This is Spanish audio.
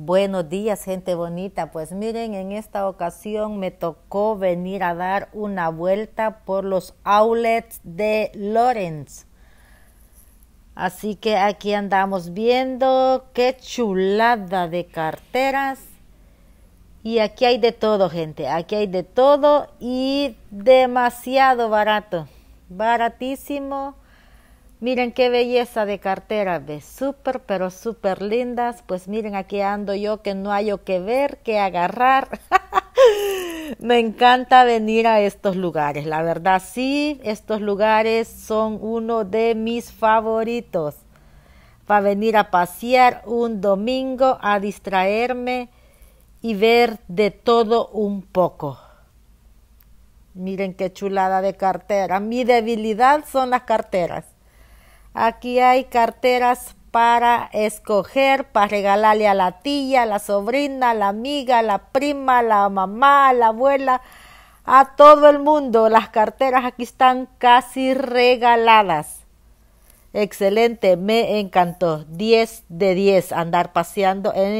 Buenos días, gente bonita. Pues miren, en esta ocasión me tocó venir a dar una vuelta por los outlets de Lawrence. Así que aquí andamos viendo qué chulada de carteras. Y aquí hay de todo, gente. Aquí hay de todo y demasiado barato. Baratísimo. Miren qué belleza de cartera, ve, súper, pero súper lindas. Pues miren, aquí ando yo que no hay que ver, que agarrar. Me encanta venir a estos lugares, la verdad sí, estos lugares son uno de mis favoritos. Para venir a pasear un domingo, a distraerme y ver de todo un poco. Miren qué chulada de cartera. Mi debilidad son las carteras. Aquí hay carteras para escoger, para regalarle a la tía, a la sobrina, a la amiga, a la prima, a la mamá, a la abuela, a todo el mundo. Las carteras aquí están casi regaladas. Excelente, me encantó. 10 de 10 andar paseando en